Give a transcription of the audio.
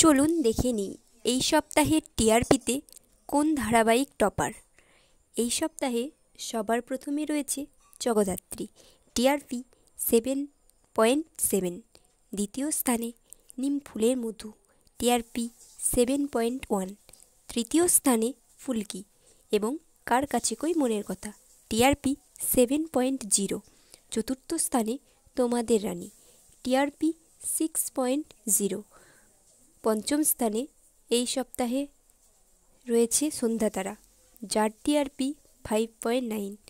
চলুন দেখে নিই এই সপ্তাহের টিআরপিতে কোন ধারাবাহিক টপার এই সপ্তাহে সবার প্রথমে রয়েছে Jagaddhatri TRP seven point seven দ্বিতীয় স্থানে নিম ফুলের মধু টিআরপি সেভেন পয়েন্ট ওয়ান তৃতীয় স্থানে ফুলকি এবং কার কাছে কই মনের কথা টিআরপি সেভেন পয়েন্ট জিরো চতুর্থ স্থানে তোমাদের রানী টিআরপি সিক্স পয়েন্ট জিরো পঞ্চম স্থানে এই সপ্তাহে রয়েছে সন্ধ্যাতারা যার টিআরপি ফাইভ পয়েন্ট নাইন